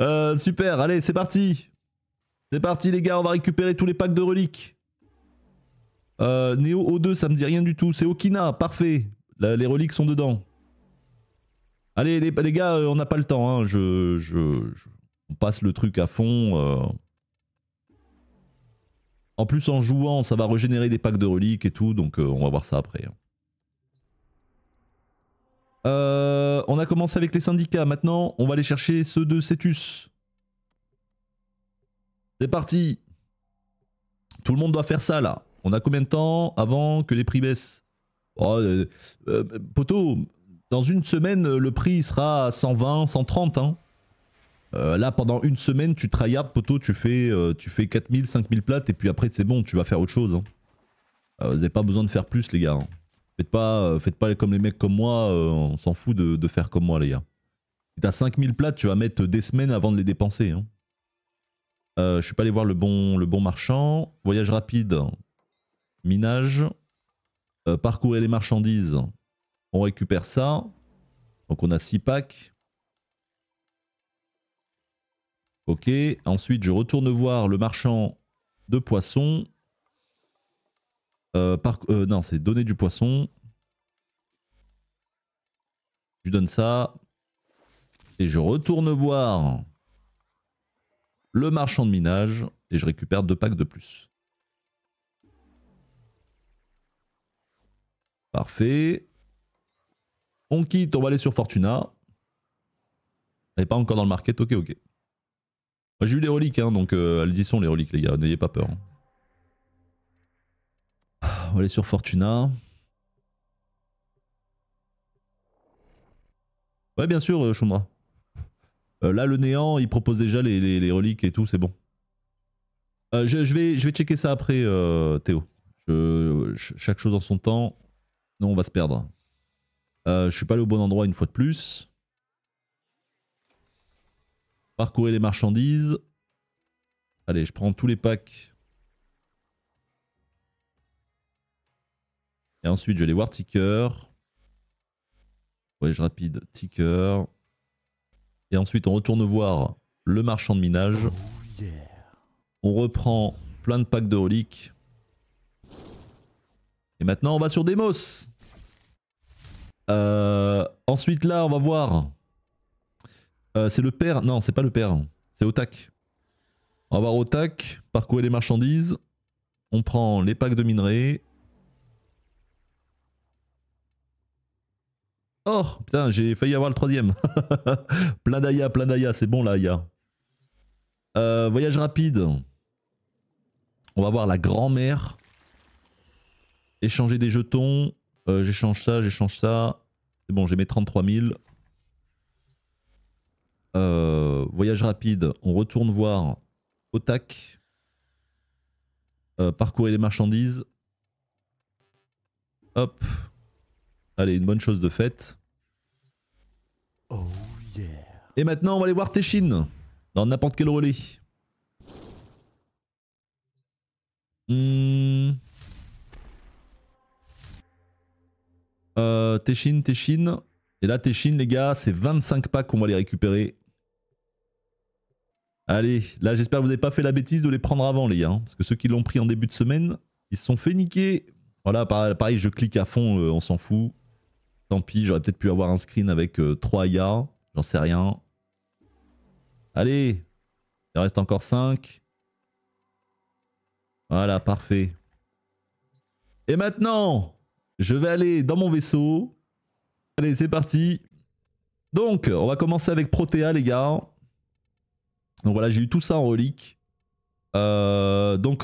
Euh, super, allez, c'est parti. C'est parti, les gars, on va récupérer tous les packs de reliques. Euh, Néo O2, ça me dit rien du tout. C'est Okina, parfait. les reliques sont dedans. Allez, les, gars, euh, on n'a pas le temps. Hein. Je, je, on passe le truc à fond. Euh. En plus, en jouant, ça va régénérer des packs de reliques et tout. Donc, on va voir ça après. Hein. Euh, a commencé avec les syndicats, maintenant on va aller chercher ceux de Cetus. C'est parti Tout le monde doit faire ça là. On a combien de temps avant que les prix baissent oh, euh, euh, Poto, dans une semaine le prix sera 120, 130. Hein. Euh, là pendant une semaine tu tryhard Poto, tu fais, tu fais 4000, 5000 plates et puis après c'est bon, tu vas faire autre chose. Hein. vous n'avez pas besoin de faire plus les gars. Hein. Faites pas, euh, faites pas comme les mecs comme moi, euh, on s'en fout de, faire comme moi les gars. Si t'as 5000 plates, tu vas mettre des semaines avant de les dépenser. Hein. Euh, je suis pas allé voir le bon, le bon marchand. Voyage rapide, minage, parcourir les marchandises. On récupère ça. Donc on a 6 packs. Ok, ensuite je retourne voir le marchand de poissons. Euh, euh, non, c'est donner du poisson. Je donne ça. Et je retourne voir le marchand de minage. Et je récupère deux packs de plus. Parfait. On quitte, on va aller sur Fortuna. Elle n'est pas encore dans le market, ok, ok. J'ai eu les reliques, hein, donc euh, elles y sont les reliques, les gars, n'ayez pas peur. Hein. On va aller sur Fortuna. Ouais, bien sûr, Chondra. Euh, euh, là, le néant, il propose déjà les, reliques et tout, c'est bon. Euh, je, vais, je vais checker ça après, Théo. chaque chose en son temps. Non, on va se perdre. je suis pas allé au bon endroit une fois de plus. Parcourir les marchandises. Allez, je prends tous les packs Et ensuite, je vais aller voir Ticker. je rapide, Ticker. Et ensuite, on retourne voir le marchand de minage. Oh, on reprend plein de packs de reliques. Et maintenant, on va sur Demos. Euh, ensuite, là, on va voir. Euh, c'est le père. Non, c'est pas le père. C'est Otak. On va voir Otak, parcourir les marchandises. On prend les packs de minerais. Oh putain, j'ai failli avoir le troisième. plein d'aya, plein d'aya, c'est bon là, aya. Euh, voyage rapide. On va voir la grand-mère. Échanger des jetons. Euh, j'échange ça, j'échange ça. C'est bon, j'ai mes 33 000. Euh, voyage rapide. On retourne voir Otak parcourir les marchandises. Hop. Allez, une bonne chose de faite. Oh yeah. Et maintenant, on va aller voir Téchine dans n'importe quel relais. Hmm. Euh, Téchine, Et là, Téchine, les gars, c'est 25 packs qu'on va les récupérer. Allez, là, j'espère que vous n'avez pas fait la bêtise de les prendre avant, les gars. Hein, parce que ceux qui l'ont pris en début de semaine, ils se sont fait niquer. Voilà, pareil, je clique à fond, euh, on s'en fout. Tant pis, j'aurais peut-être pu avoir un screen avec 3 euh, IA. J'en sais rien. Allez Il reste encore 5. Voilà, parfait. Et maintenant, je vais aller dans mon vaisseau. Allez, c'est parti. Donc, on va commencer avec Protea, les gars. Donc voilà, j'ai eu tout ça en relique. Euh, donc...